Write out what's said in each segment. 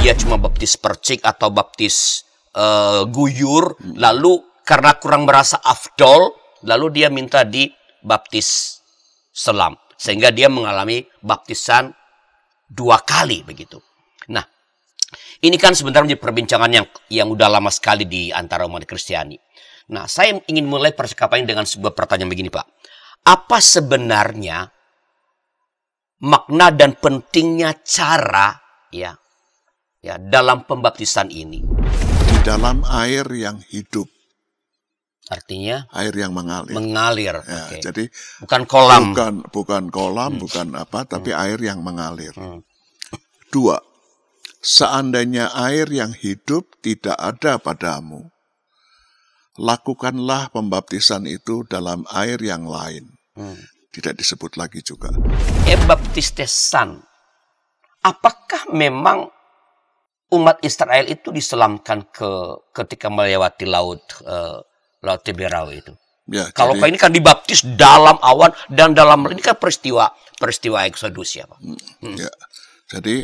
dia cuma baptis percik atau baptis uh, guyur, hmm. lalu karena kurang merasa afdol, lalu dia minta di baptis selam. Sehingga dia mengalami baptisan dua kali begitu. Nah, ini kan sebenarnya menjadi perbincangan yang yang udah lama sekali di antara umat Kristiani. Nah, saya ingin mulai percakapan dengan sebuah pertanyaan begini, Pak. Apa sebenarnya makna dan pentingnya cara ya ya dalam pembaptisan ini. Di dalam air yang hidup. Artinya air yang mengalir. Mengalir. Ya, okay. Jadi bukan kolam. Bukan bukan kolam, hmm. bukan apa, hmm. tapi hmm. air yang mengalir. Hmm. Dua. Seandainya air yang hidup tidak ada padamu, lakukanlah pembaptisan itu dalam air yang lain. Hmm. Tidak disebut lagi juga. E Apakah memang umat Israel itu diselamkan ke ketika melewati laut uh, laut Tiberau itu. Ya, Kalau jadi, ini kan dibaptis dalam awan dan dalam ini kan peristiwa peristiwa eksodus ya, Pak. Hmm. hmm. Ya. Jadi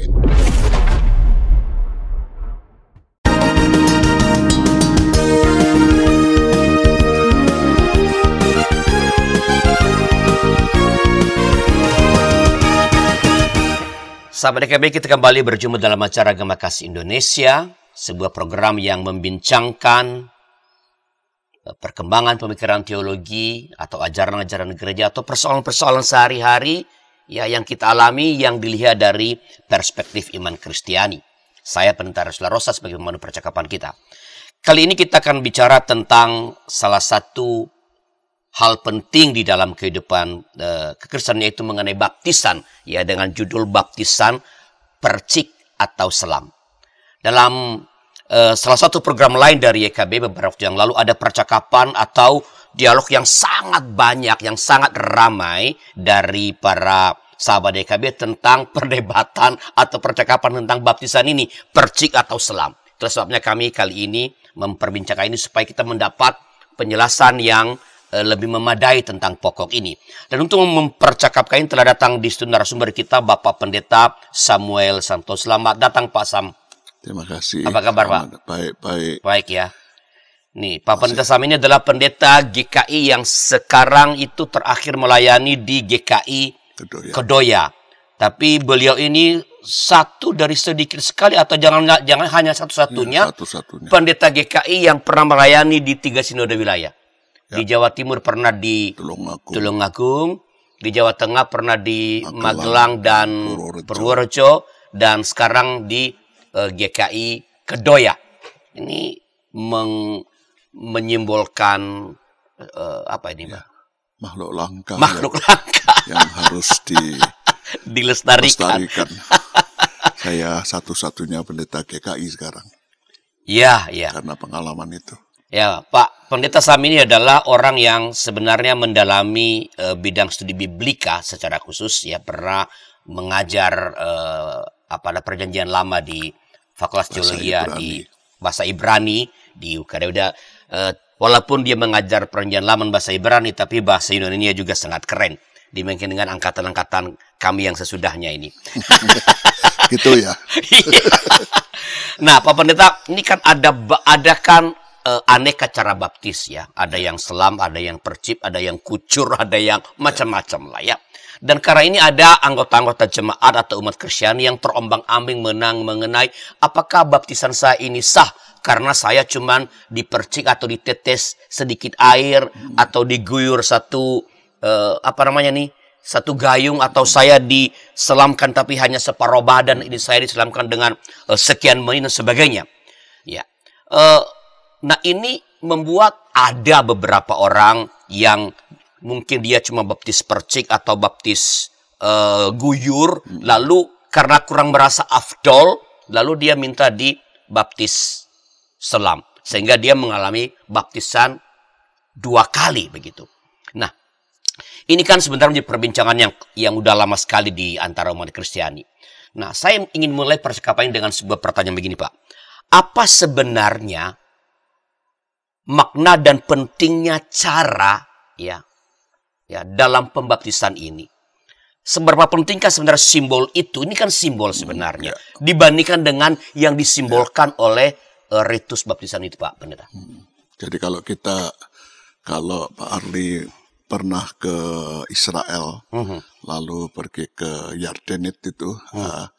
Sahabat DKB, kita kembali berjumpa dalam acara Gema Kasih Indonesia, sebuah program yang membincangkan eh, perkembangan pemikiran teologi atau ajaran-ajaran gereja atau persoalan-persoalan sehari-hari ya yang kita alami yang dilihat dari perspektif iman Kristiani. Saya Pendeta Rasulullah Rosa sebagai pemandu percakapan kita. Kali ini kita akan bicara tentang salah satu hal penting di dalam kehidupan e, eh, kekristenan yaitu mengenai baptisan ya dengan judul baptisan percik atau selam. Dalam e, salah satu program lain dari YKB e beberapa waktu yang lalu ada percakapan atau dialog yang sangat banyak yang sangat ramai dari para sahabat YKB e tentang perdebatan atau percakapan tentang baptisan ini percik atau selam. Itu sebabnya kami kali ini memperbincangkan ini supaya kita mendapat penjelasan yang Eh, lebih memadai tentang pokok ini. Dan untuk mempercakapkan telah datang di studio narasumber kita Bapak Pendeta Samuel Santo. Selamat datang Pak Sam. Terima kasih. Apa kabar Pak? Baik, baik. Baik ya. Nih, Pak Pendeta Sam ini adalah pendeta GKI yang sekarang itu terakhir melayani di GKI Kedoya. Kedoya. Tapi beliau ini satu dari sedikit sekali atau jangan jangan hanya satu-satunya ya, satu pendeta GKI yang pernah melayani di tiga sinode wilayah di ya. Jawa Timur pernah di Tulungagung, Tulungagung di Jawa Tengah pernah di Magelang, Magelang dan Purworejo dan sekarang di uh, eh, GKI Kedoya. Ini meng, menyimbolkan uh, apa ini, ya. Makhluk langka. Ya. Makhluk yang, langka yang harus di dilestarikan. Saya satu-satunya pendeta GKI sekarang. Ya, ya. Karena pengalaman itu. Ya, Pak Pendeta Sam ini adalah orang yang sebenarnya mendalami e, bidang studi biblika secara khusus ya pernah mengajar e, apa ada perjanjian lama di Fakultas Teologi ya, di bahasa Ibrani di UKD. Udah eh, walaupun dia mengajar perjanjian lama bahasa Ibrani tapi bahasa Indonesia juga sangat keren Dimungkin dengan angkatan-angkatan kami yang sesudahnya ini. gitu ya. Iya. nah, Pak Pendeta, ini kan ada ada kan uh, aneka cara baptis ya. Ada yang selam, ada yang percip, ada yang kucur, ada yang macam-macam lah ya. Dan karena ini ada anggota-anggota jemaat atau umat Kristiani yang terombang-ambing menang mengenai apakah baptisan saya ini sah karena saya cuman dipercik atau ditetes sedikit air hmm. atau diguyur satu uh, apa namanya nih satu gayung atau saya diselamkan tapi hanya separuh badan ini saya diselamkan dengan uh, sekian menit dan sebagainya. Ya. Uh, Nah ini membuat ada beberapa orang yang mungkin dia cuma baptis percik atau baptis uh, guyur, hmm. lalu karena kurang merasa afdol, lalu dia minta di baptis selam. Sehingga dia mengalami baptisan dua kali begitu. Nah, ini kan sebentar menjadi perbincangan yang yang udah lama sekali di antara umat Kristiani. Nah, saya ingin mulai percakapan dengan sebuah pertanyaan begini, Pak. Apa sebenarnya makna dan pentingnya cara ya ya dalam pembaptisan ini. Seberapa pentingkah sebenarnya simbol itu? Ini kan simbol sebenarnya hmm, ya. dibandingkan dengan yang disimbolkan ya. oleh uh, ritus baptisan itu, Pak Pendeta. Hmm. Jadi kalau kita kalau Pak Arli pernah ke Israel, hmm. lalu pergi ke Yardenit itu, hmm. uh,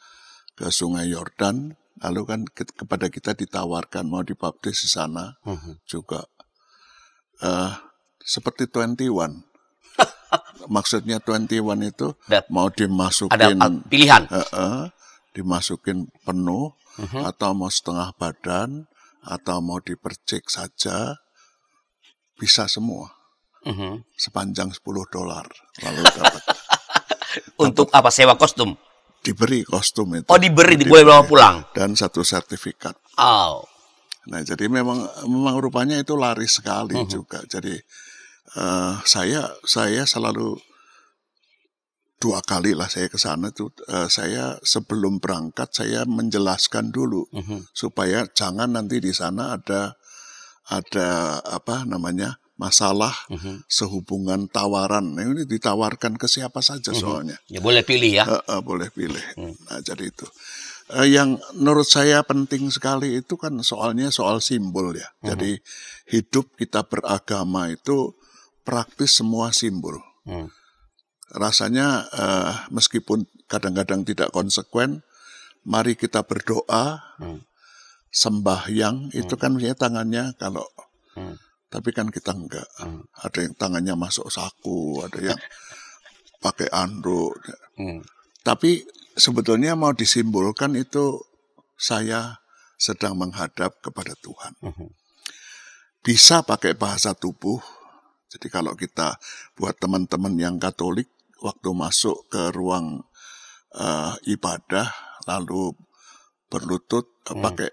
ke Sungai Yordan, Lalu kan ke kepada kita ditawarkan mau dibaptis di sana uh mhm. -huh. juga uh, seperti one Maksudnya twenty one itu That, mau dimasukin ada pilihan. Uh -uh, dimasukin penuh uh mhm. -huh. atau mau setengah badan atau mau dipercik saja bisa semua. Uh mhm. -huh. Sepanjang sepuluh dolar lalu dapat. Untuk apa sewa kostum? diberi kostum itu. Oh diberi, diberi. boleh bawa pulang. Dan satu sertifikat. Oh. Nah jadi memang memang rupanya itu laris sekali uh mhm. -huh. juga. Jadi uh, saya saya selalu dua kali lah saya ke sana tuh eh, saya sebelum berangkat saya menjelaskan dulu uh mhm. -huh. supaya jangan nanti di sana ada ada apa namanya masalah mm -hmm. sehubungan tawaran. Nah, ini ditawarkan ke siapa saja mm -hmm. soalnya. Ya boleh pilih ya. Uh, uh, boleh pilih. Mm. Nah, jadi itu. Uh, yang menurut saya penting sekali itu kan soalnya soal simbol ya. Mm -hmm. Jadi hidup kita beragama itu praktis semua simbol. Mm. Rasanya uh, meskipun kadang-kadang tidak konsekuen, mari kita berdoa, mm. sembahyang mm. itu kan misalnya tangannya kalau mm tapi kan kita enggak. Hmm. Ada yang tangannya masuk saku, ada yang pakai anduk. Hmm. Tapi sebetulnya mau disimbolkan itu saya sedang menghadap kepada Tuhan. Hmm. Bisa pakai bahasa tubuh. Jadi kalau kita buat teman-teman yang Katolik waktu masuk ke ruang uh, ibadah lalu berlutut eh, hmm. pakai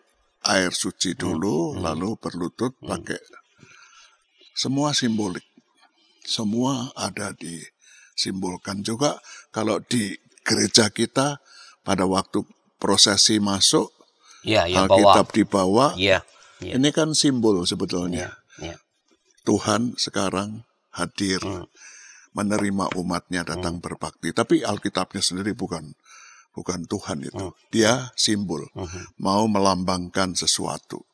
air suci hmm. dulu hmm. lalu berlutut hmm. pakai semua simbolik. Semua ada disimbolkan juga kalau di gereja kita pada waktu prosesi masuk ya, yang Alkitab bawa. dibawa. Ya, ya. Ini kan simbol sebetulnya. Ya, ya. Tuhan sekarang hadir hmm. menerima umatnya hmm. datang hmm. berbakti. Tapi Alkitabnya sendiri bukan bukan Tuhan itu. Hmm. Dia simbol, hmm. mau melambangkan sesuatu.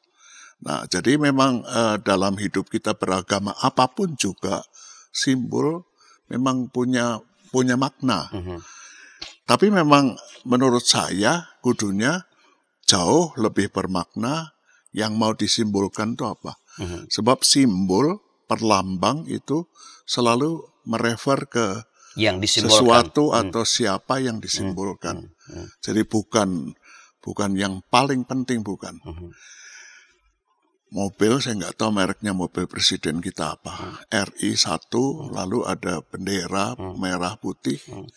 Nah, jadi memang uh, dalam hidup kita beragama apapun juga simbol memang punya punya makna. Uh mm-hmm. -huh. Tapi memang menurut saya kudunya jauh lebih bermakna yang mau disimbolkan itu apa? Uh mm-hmm. -huh. Sebab simbol perlambang itu selalu merefer ke yang sesuatu mm. atau hmm. siapa yang disimbolkan. Hmm. Hmm. Jadi bukan bukan yang paling penting bukan. Hmm mobil saya nggak tahu mereknya mobil presiden kita apa hmm. RI 1 hmm. lalu ada bendera hmm. merah putih hmm.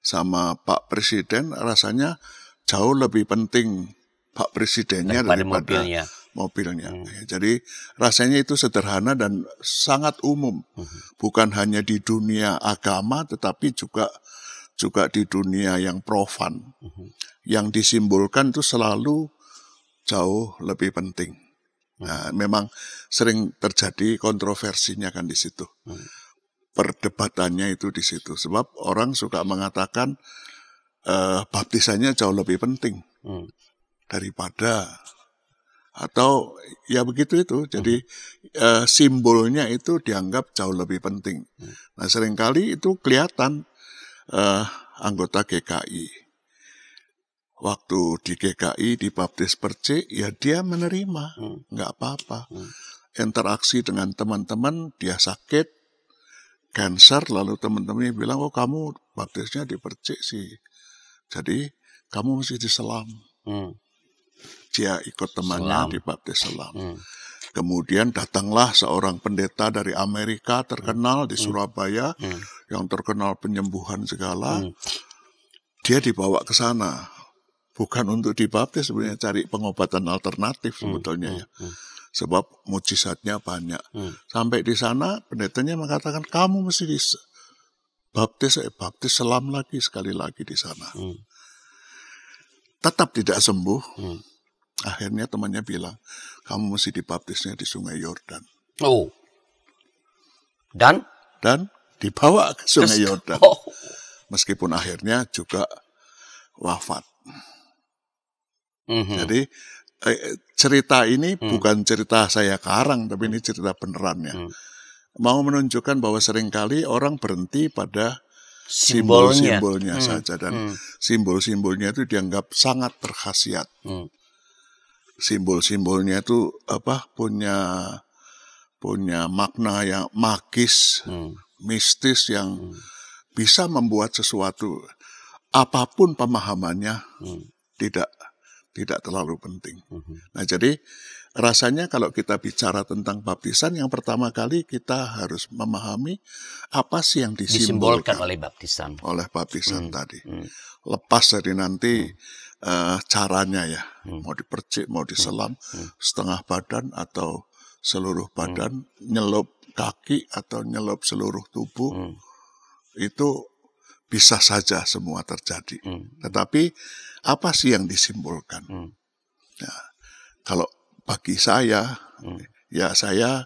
sama Pak Presiden rasanya jauh lebih penting Pak Presidennya daripada, daripada mobilnya, mobilnya. Hmm. Ya, jadi rasanya itu sederhana dan sangat umum hmm. bukan hanya di dunia agama tetapi juga juga di dunia yang profan hmm. yang disimbolkan itu selalu jauh lebih penting Nah, memang sering terjadi kontroversinya kan di situ. Hmm. Perdebatannya itu di situ. Sebab orang suka mengatakan eh, baptisannya jauh lebih penting hmm. daripada atau ya begitu itu. Jadi hmm. eh, simbolnya itu dianggap jauh lebih penting. Hmm. Nah, seringkali itu kelihatan eh, anggota GKI waktu di GKI di Baptis percik ya dia menerima hmm. apa-apa hmm. interaksi dengan teman-teman dia sakit cancer lalu teman-temannya bilang oh kamu baptisnya di percik sih jadi kamu masih Selam hmm. dia ikut temannya di Baptis selam hmm. Kemudian datanglah seorang pendeta dari Amerika terkenal hmm. di hmm. Surabaya hmm. yang terkenal penyembuhan segala. Hmm. Dia dibawa ke sana bukan untuk dibaptis sebenarnya cari pengobatan alternatif hmm, sebetulnya hmm, ya. Hmm. Sebab mujizatnya banyak. Sampai di sana pendetanya mengatakan kamu mesti di baptis, eh, baptis selam lagi sekali lagi di sana. Tetap tidak sembuh. Akhirnya temannya bilang, kamu mesti dibaptisnya di sungai Yordan. Oh. Dan? Dan dibawa ke sungai Yordan. Oh. Meskipun akhirnya juga wafat. Mm-hmm. Jadi eh, cerita ini mm. bukan cerita saya karang, tapi ini hmm. cerita benerannya. Mm. Mau menunjukkan bahwa seringkali orang berhenti pada simbol-simbolnya hmm. saja dan hmm. simbol-simbolnya itu dianggap sangat berkhasiat. Hmm. Simbol-simbolnya itu apa punya punya makna yang magis, hmm. mistis yang hmm. bisa membuat sesuatu apapun pemahamannya hmm. tidak tidak terlalu penting. Mm-hmm. Nah, jadi rasanya kalau kita bicara tentang baptisan, yang pertama kali kita harus memahami apa sih yang disimbolkan, oleh baptisan, oleh baptisan mm-hmm. tadi. Mm-hmm. Lepas dari nanti mm-hmm. uh, caranya ya, mm-hmm. mau dipercik, mau diselam mm-hmm. mm-hmm. setengah badan atau seluruh mm-hmm. badan, mm-hmm. nyelup kaki atau nyelup seluruh tubuh, mm-hmm. itu bisa saja semua terjadi. Mm-hmm. Tetapi apa sih yang disimpulkan? Hmm. Nah, kalau bagi saya, hmm. ya saya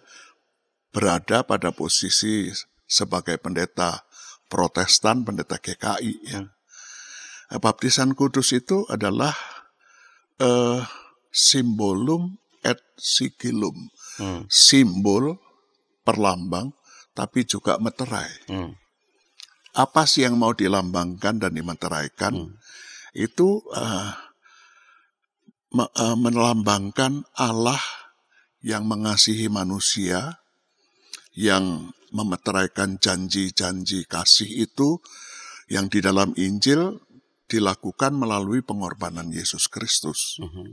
berada pada posisi sebagai pendeta Protestan, pendeta GKI. Ya. Hmm. Baptisan Kudus itu adalah uh, simbolum et sigilum, hmm. simbol perlambang, tapi juga meterai. Hmm. Apa sih yang mau dilambangkan dan dimeteraikan? Hmm itu uh, menelambangkan Allah yang mengasihi manusia, yang memeteraikan janji-janji kasih itu yang di dalam Injil dilakukan melalui pengorbanan Yesus Kristus. Mm -hmm.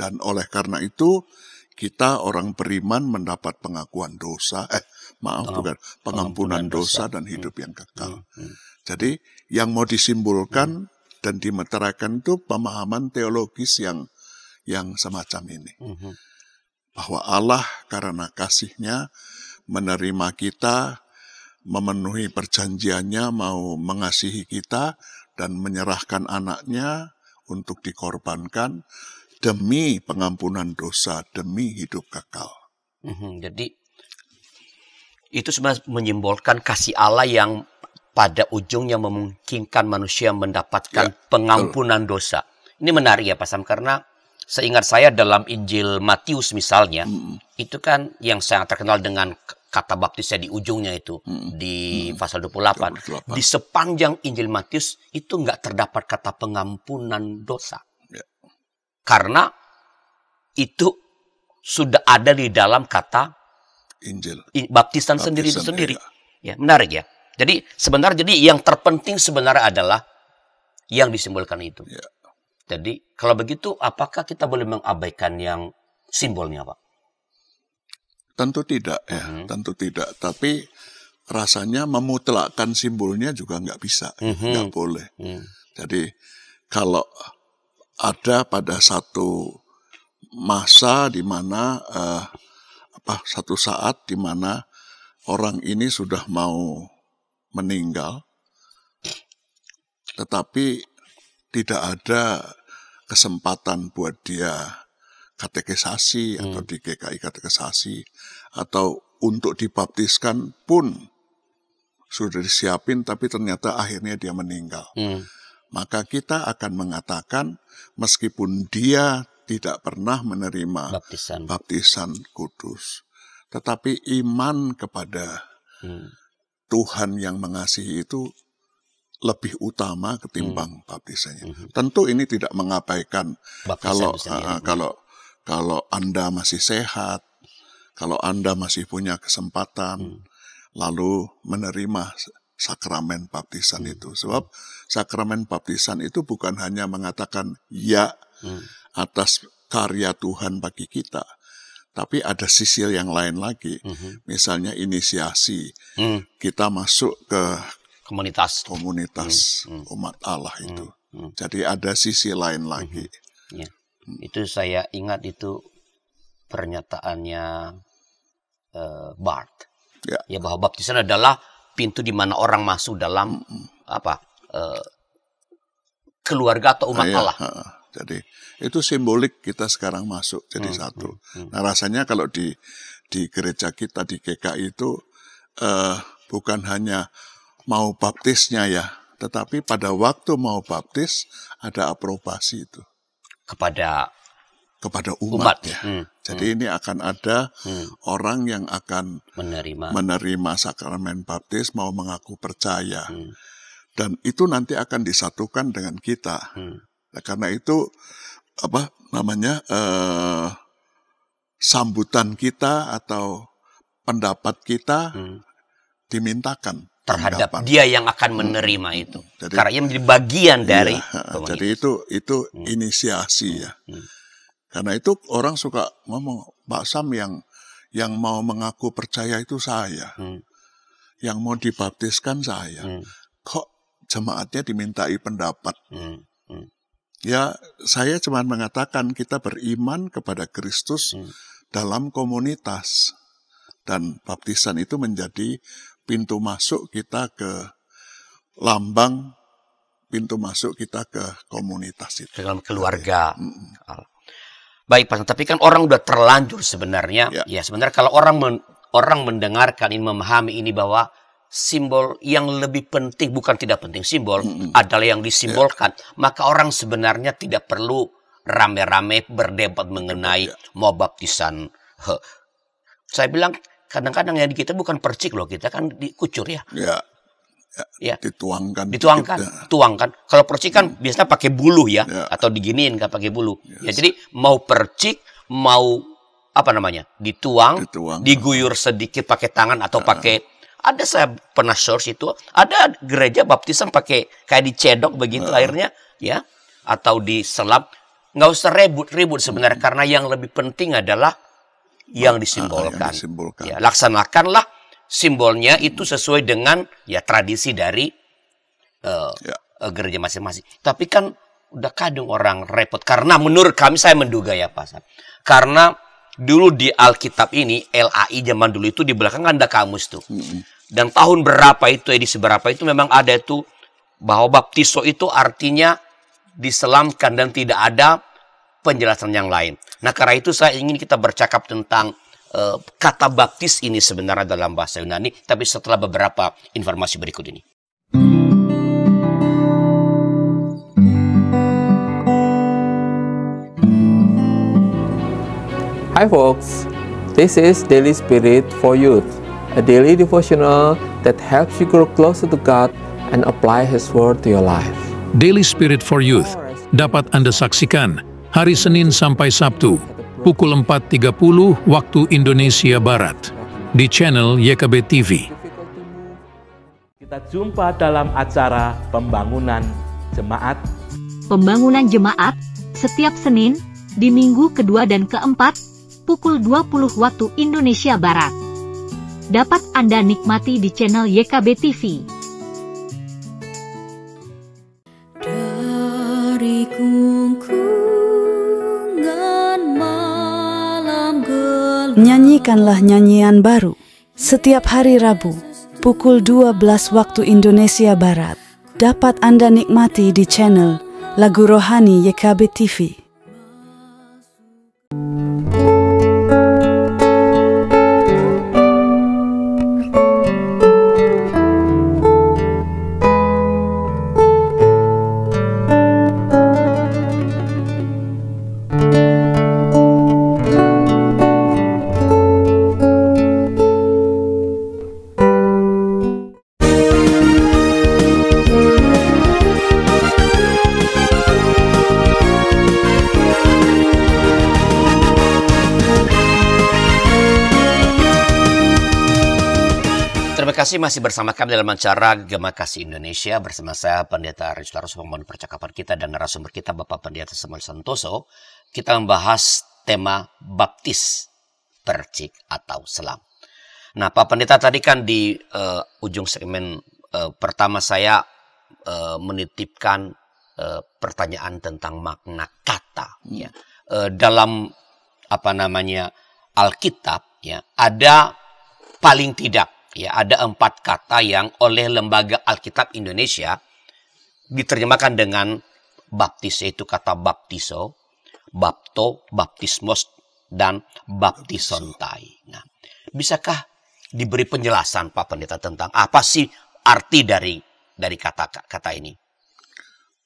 Dan oleh karena itu kita orang beriman mendapat pengakuan dosa, eh maaf Pengamp bukan pengampunan, dosa. dan hidup -hmm. yang kekal. -hmm. Jadi yang mau disimpulkan -hmm dan dimeterakan itu pemahaman teologis yang yang semacam ini. Mm -hmm. Bahwa Allah karena kasihnya menerima kita, memenuhi perjanjiannya, mau mengasihi kita, dan menyerahkan anaknya untuk dikorbankan demi pengampunan dosa, demi hidup kekal. Mm -hmm. Jadi itu sebenarnya menyimbolkan kasih Allah yang pada ujungnya memungkinkan manusia mendapatkan ya, pengampunan betul. dosa. Ini menarik ya Pak Sam karena seingat saya dalam Injil Matius misalnya hmm. itu kan yang sangat terkenal dengan kata baptisnya di ujungnya itu hmm. di hmm. pasal 28. 28. Di sepanjang Injil Matius itu nggak terdapat kata pengampunan dosa. Ya. Karena itu sudah ada di dalam kata Injil. Baptisan, sendiri itu sendiri. ya, menarik ya. Jadi sebenarnya jadi yang terpenting sebenarnya adalah yang disimbolkan itu. Ya. Jadi kalau begitu apakah kita boleh mengabaikan yang simbolnya, Pak? Tentu tidak ya, -hmm. tentu tidak. Tapi rasanya memutlakkan simbolnya juga nggak bisa, -hmm. nggak boleh. Hmm. Jadi kalau ada pada satu masa di mana eh, apa satu saat di mana orang ini sudah mau meninggal, tetapi tidak ada kesempatan buat dia katekisasi hmm. atau di GKI katekisasi atau untuk dibaptiskan pun sudah disiapin tapi ternyata akhirnya dia meninggal. Hmm. Maka kita akan mengatakan meskipun dia tidak pernah menerima baptisan, baptisan kudus, tetapi iman kepada hmm. Tuhan yang mengasihi itu lebih utama ketimbang hmm. baptisannya. Hmm. Tentu ini tidak mengabaikan Baptisan kalau uh, kalau kalau Anda masih sehat, kalau Anda masih punya kesempatan hmm. lalu menerima sakramen baptisan hmm. itu. Sebab sakramen baptisan itu bukan hanya mengatakan ya hmm. atas karya Tuhan bagi kita, tapi ada sisi yang lain lagi, mm -hmm. misalnya inisiasi. Mm. Kita masuk ke komunitas komunitas mm. -hmm. umat Allah hmm, itu. Mm. -hmm. Jadi ada sisi lain lagi. Mm. ya. Mm. Itu saya ingat itu pernyataannya uh, Bart. Ya. Ya bahwa baptisan adalah pintu di mana orang masuk dalam mm. apa uh, keluarga atau umat ah, Allah. Ha. Jadi itu simbolik kita sekarang masuk jadi hmm, satu. Hmm, hmm. Nah rasanya kalau di di gereja kita di GKI itu uh, bukan hanya mau baptisnya ya, tetapi pada waktu mau baptis ada aprobasi itu kepada kepada umat, umat. ya. Hmm, Jadi hmm. ini akan ada hmm. orang yang akan menerima menerima sakramen baptis mau mengaku percaya. Hmm. Dan itu nanti akan disatukan dengan kita. Hmm. Nah, karena itu apa namanya eh, sambutan kita atau pendapat kita hmm. dimintakan terhadap pendapat. dia yang akan menerima hmm. itu. Jadi, Karena ia menjadi bagian iya, dari. Iya, jadi itu itu hmm. inisiasi hmm. ya. Hmm. Karena itu orang suka ngomong Pak Sam yang yang mau mengaku percaya itu saya, hmm. yang mau dibaptiskan saya. Hmm. Kok jemaatnya dimintai pendapat? Hmm. Hmm. Ya, saya cuma mengatakan kita beriman kepada Kristus hmm. dalam komunitas dan baptisan itu menjadi pintu masuk kita ke lambang pintu masuk kita ke komunitas itu. Dalam keluarga. Hmm. Baik, Pak. Tapi kan orang udah terlanjur sebenarnya. Ya, ya sebenarnya kalau orang men, orang mendengarkan ini memahami ini bahwa simbol yang lebih penting bukan tidak penting simbol -hmm. adalah yang disimbolkan yeah. maka orang sebenarnya tidak perlu rame-rame berdebat mengenai yeah. mau baptisan He. saya bilang kadang-kadang yang kita bukan percik loh kita kan dikucur ya yeah. Ya. dituangkan dituangkan kita. tuangkan kalau percik kan hmm. biasanya pakai bulu ya, ya. atau diginiin kan pakai bulu ya, yes. ya jadi mau percik mau apa namanya dituang, dituang. diguyur sedikit pakai tangan atau ya. pakai ada saya pernah search itu, ada gereja baptisan pakai kayak dicedok begitu uh. airnya, ya, atau diselap. Nggak usah ribut-ribut sebenarnya, hmm. karena yang lebih penting adalah yang ah, disimbolkan. Yang disimbolkan. Ya, laksanakanlah simbolnya itu sesuai dengan ya tradisi dari uh, ya. Eh, gereja masing-masing. Tapi kan udah kadung orang repot karena menurut kami saya menduga ya Pak karena dulu di Alkitab ini LAI zaman dulu itu di belakang ada kamus tuh. Mm -hmm dan tahun berapa itu edisi berapa itu memang ada itu bahwa baptiso itu artinya diselamkan dan tidak ada penjelasan yang lain. Nah karena itu saya ingin kita bercakap tentang uh, kata baptis ini sebenarnya dalam bahasa Yunani, tapi setelah beberapa informasi berikut ini. Hi folks, this is Daily Spirit for Youth a daily devotional that helps you grow closer to God and apply His Word to your life. Daily Spirit for Youth dapat Anda saksikan hari Senin sampai Sabtu pukul 4.30 waktu Indonesia Barat di channel YKB TV. Kita jumpa dalam acara pembangunan jemaat. Pembangunan jemaat setiap Senin di minggu kedua dan keempat pukul 20 waktu Indonesia Barat dapat Anda nikmati di channel YKB TV. Dari malam Nyanyikanlah nyanyian baru setiap hari Rabu pukul 12 waktu Indonesia Barat. Dapat Anda nikmati di channel Lagu Rohani YKB TV. masih bersama kami dalam acara Gema Kasih Indonesia bersama saya Pendeta Rizal Larus pemohon percakapan kita dan narasumber kita Bapak Pendeta Samuel Santoso. Kita membahas tema baptis percik atau selam. Nah, Pak Pendeta tadi kan di uh, ujung segmen uh, pertama saya uh, menitipkan uh, pertanyaan tentang makna kata ya. Uh, dalam apa namanya Alkitab ya ada paling tidak ya ada empat kata yang oleh lembaga Alkitab Indonesia diterjemahkan dengan baptis yaitu kata baptiso, bapto, baptismos dan baptisontai. Nah, bisakah diberi penjelasan Pak Pendeta tentang apa sih arti dari dari kata kata ini?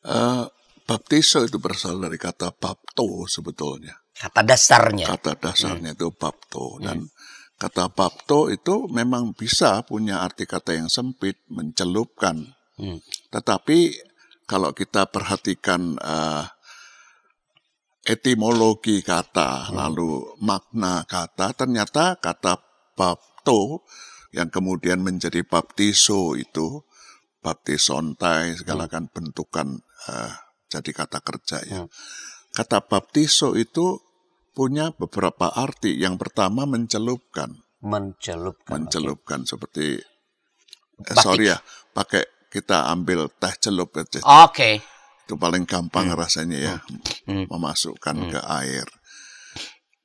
Uh, eh, baptiso itu berasal dari kata bapto sebetulnya. Kata dasarnya. Kata dasarnya hmm. itu bapto dan hmm. Kata bapto itu memang bisa punya arti kata yang sempit, mencelupkan. Hmm. Tetapi kalau kita perhatikan uh, etimologi kata, hmm. lalu makna kata, ternyata kata bapto yang kemudian menjadi baptiso itu, baptisontai, segala hmm. kan bentukan uh, jadi kata kerja ya. Hmm. Kata baptiso itu punya beberapa arti. Yang pertama mencelupkan. Mencelupkan. Mencelupkan okay. seperti eh, sorry ya, pakai kita ambil teh celup Oke. Okay. Itu paling gampang hmm. rasanya ya, hmm. hmm. memasukkan hmm. ke air.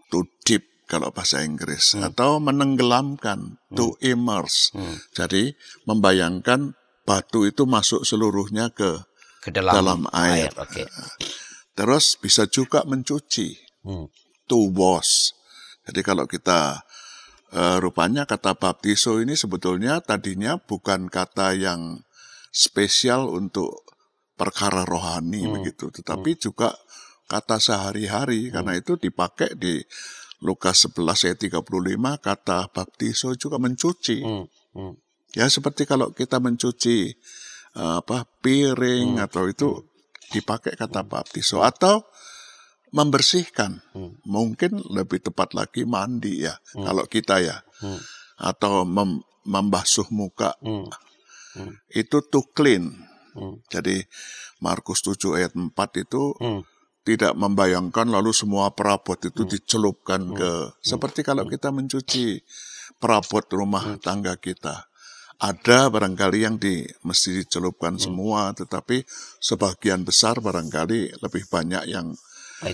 To dip kalau bahasa Inggris hmm. atau menenggelamkan, hmm. to immerse. Hmm. Jadi membayangkan batu itu masuk seluruhnya ke ke dalam, dalam air. air. Okay. Terus bisa juga mencuci. Hmm to wash. Jadi kalau kita uh, rupanya kata baptiso ini sebetulnya tadinya bukan kata yang spesial untuk perkara rohani hmm. begitu, hmm. tetapi hmm. juga kata sehari-hari hmm. karena itu dipakai di Lukas 11 ayat 35 kata baptiso juga mencuci. Hmm. Hmm. Ya seperti kalau kita mencuci uh, apa piring hmm. atau itu hmm. dipakai kata hmm. baptiso atau membersihkan. Hmm. Mungkin lebih tepat lagi mandi ya, hmm. kalau kita ya. Hmm. Atau mem membasuh muka. Hmm. Hmm. Itu to clean. Hmm. Jadi Markus 7 ayat 4 itu hmm. tidak membayangkan lalu semua perabot itu hmm. dicelupkan hmm. ke hmm. seperti kalau hmm. kita mencuci perabot rumah hmm. tangga kita. Ada barangkali yang di mesti dicelupkan hmm. semua, tetapi sebagian besar barangkali lebih banyak yang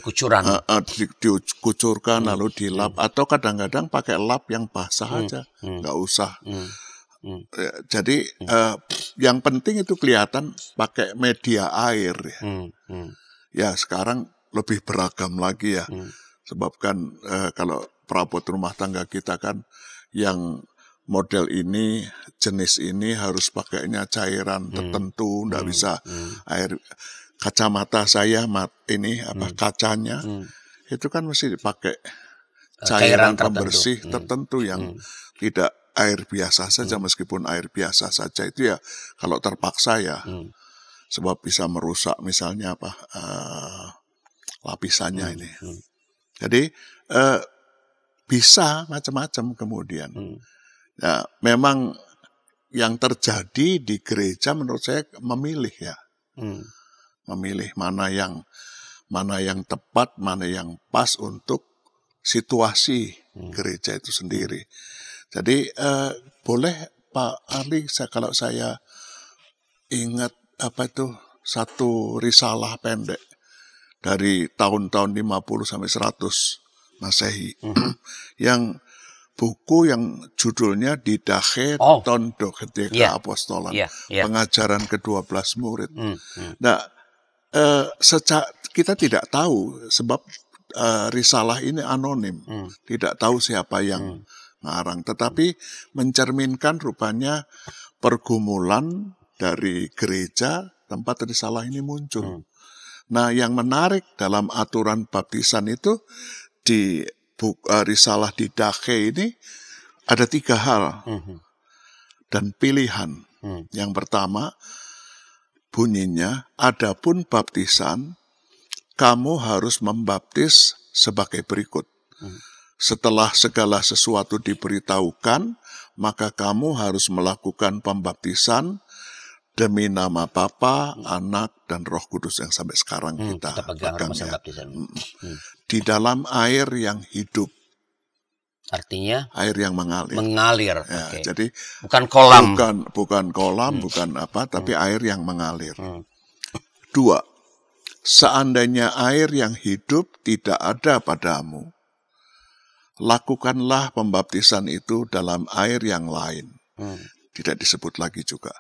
kucuran. Uh, uh, di, dikucurkan hmm. lalu dilap hmm. atau kadang-kadang pakai lap yang basah hmm. aja, hmm. nggak hmm. usah. Hmm. Hmm. Ya, jadi hmm. Uh, yang penting itu kelihatan pakai media air ya. Hmm. Hmm. Ya sekarang lebih beragam lagi ya. Hmm. Sebab kan uh, eh, kalau perabot rumah tangga kita kan yang model ini jenis ini harus pakainya cairan hmm. tertentu, nggak hmm. bisa hmm. air kacamata saya mat ini apa hmm. kacanya hmm. itu kan mesti dipakai eh, cairan, pembersih tertentu, hmm. tertentu yang hmm. tidak air biasa saja hmm. meskipun air biasa saja itu ya kalau terpaksa ya hmm. sebab bisa merusak misalnya apa uh, lapisannya hmm. ini hmm. jadi uh, bisa macam-macam kemudian hmm. ya memang yang terjadi di gereja menurut saya memilih ya hmm memilih mana yang mana yang tepat, mana yang pas untuk situasi hmm. gereja itu sendiri. Jadi eh, boleh Pak Ali saya kalau saya ingat apa itu satu risalah pendek dari tahun-tahun 50 sampai 100 Masehi hmm. yang buku yang judulnya Didache oh. Tondo ketika yeah. apostolan yeah. Yeah. pengajaran ke-12 murid. Hmm. Hmm. Nah, Eh, seca kita tidak tahu sebab uh, risalah ini anonim, hmm. tidak tahu siapa yang hmm. ngarang, tetapi mencerminkan rupanya pergumulan dari gereja tempat risalah ini muncul. Hmm. Nah, yang menarik dalam aturan baptisan itu di buk, uh, risalah di Dake ini ada tiga hal hmm. dan pilihan. Hmm. Yang pertama, Bunyinya, adapun baptisan, kamu harus membaptis sebagai berikut. Hmm. Setelah segala sesuatu diberitahukan, maka kamu harus melakukan pembaptisan demi nama Bapa, hmm. Anak, dan Roh Kudus yang sampai sekarang hmm, kita, kita pegang. ya. Hmm. hmm. Di dalam air yang hidup. Artinya air yang mengalir. Mengalir. Ya, okay. Jadi bukan kolam. Bukan bukan kolam, hmm. bukan apa, tapi hmm. air yang mengalir. Hmm. Dua. Seandainya air yang hidup tidak ada padamu, lakukanlah pembaptisan itu dalam air yang lain. Hmm. Tidak disebut lagi juga.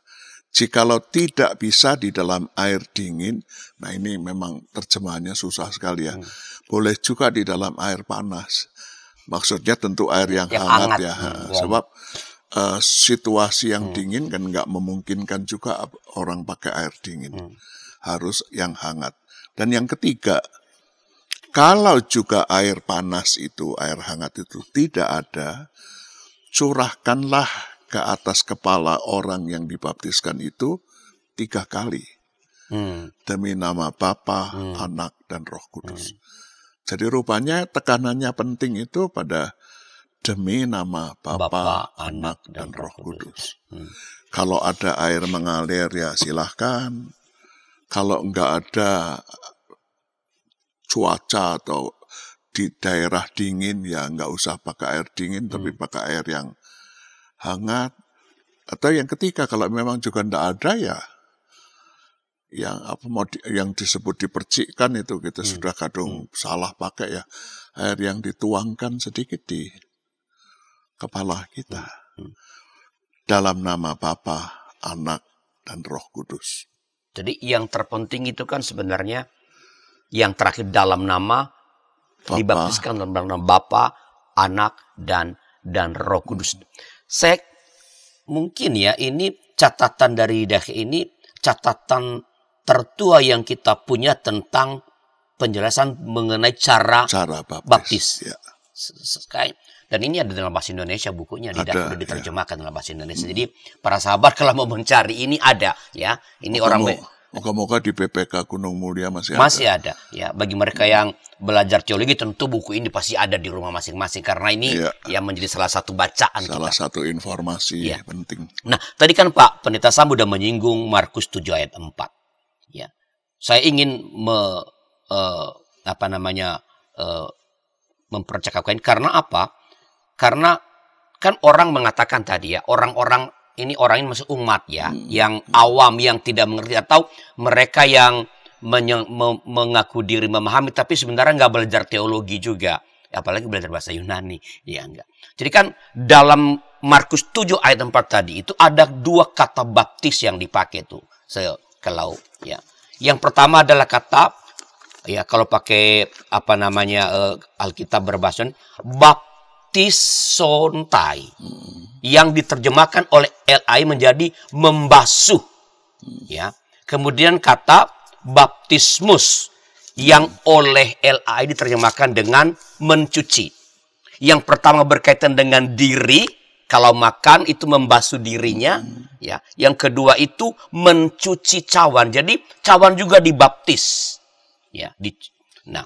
Jikalau tidak bisa di dalam air dingin, nah ini memang terjemahannya susah sekali ya. Hmm. Boleh juga di dalam air panas maksudnya tentu air yang, yang hangat, hangat ya, ya. sebab uh, situasi yang hmm. dingin kan nggak memungkinkan juga orang pakai air dingin, hmm. harus yang hangat. Dan yang ketiga, kalau juga air panas itu, air hangat itu tidak ada, curahkanlah ke atas kepala orang yang dibaptiskan itu tiga kali. Hmm. Demi nama Bapa, hmm. Anak, dan Roh Kudus. Hmm. Jadi rupanya tekanannya penting itu pada demi nama Bapa, Bapa Anak, dan Roh Kudus. Hmm. Kalau ada air mengalir ya silahkan. Kalau enggak ada cuaca atau di daerah dingin ya enggak usah pakai air dingin hmm. tapi pakai air yang hangat. Atau yang ketiga kalau memang juga enggak ada ya yang apa mau yang disebut dipercikkan itu kita gitu, hmm. sudah kadung hmm. salah pakai ya air yang dituangkan sedikit di kepala kita hmm. hmm. dalam nama Bapa, Anak dan Roh Kudus. Jadi yang terpenting itu kan sebenarnya yang terakhir dalam nama Bapa. dibaptiskan dalam nama Bapa, Anak dan dan Roh Kudus. Saya mungkin ya ini catatan dari Dahi ini catatan tertua yang kita punya tentang penjelasan mengenai cara, cara baptis. baptis. Ya. Dan ini ada dalam bahasa Indonesia bukunya tidak perlu ya. diterjemahkan ya. dalam bahasa Indonesia. Hmm. Jadi para sahabat kalau mau mencari ini ada ya. Ini moga orang Moga-moga di PPK Gunung Mulia masih, masih ada. Masih ada ya. Bagi mereka yang belajar teologi tentu buku ini pasti ada di rumah masing-masing karena ini ya. yang menjadi salah satu bacaan salah kita. satu informasi ya. penting. Nah, tadi kan Pak Pendeta Sam sudah menyinggung Markus 7 ayat 4 ya saya ingin me, uh, apa namanya uh, e, mempercakapkan karena apa karena kan orang mengatakan tadi ya orang-orang ini orang ini masuk umat ya hmm. yang awam yang tidak mengerti atau mereka yang menye- me- mengaku diri memahami tapi sebenarnya nggak belajar teologi juga apalagi belajar bahasa Yunani ya enggak jadi kan dalam Markus 7 ayat 4 tadi itu ada dua kata baptis yang dipakai tuh saya ke laut ya. Yang pertama adalah kata ya kalau pakai apa namanya uh, Alkitab berbahasa baptisontai hmm. yang diterjemahkan oleh LI menjadi membasuh hmm. ya. Kemudian kata baptismus yang oleh LI diterjemahkan dengan mencuci. Yang pertama berkaitan dengan diri, kalau makan itu membasuh dirinya, hmm. ya. Yang kedua itu mencuci cawan. Jadi cawan juga dibaptis. Ya, di, nah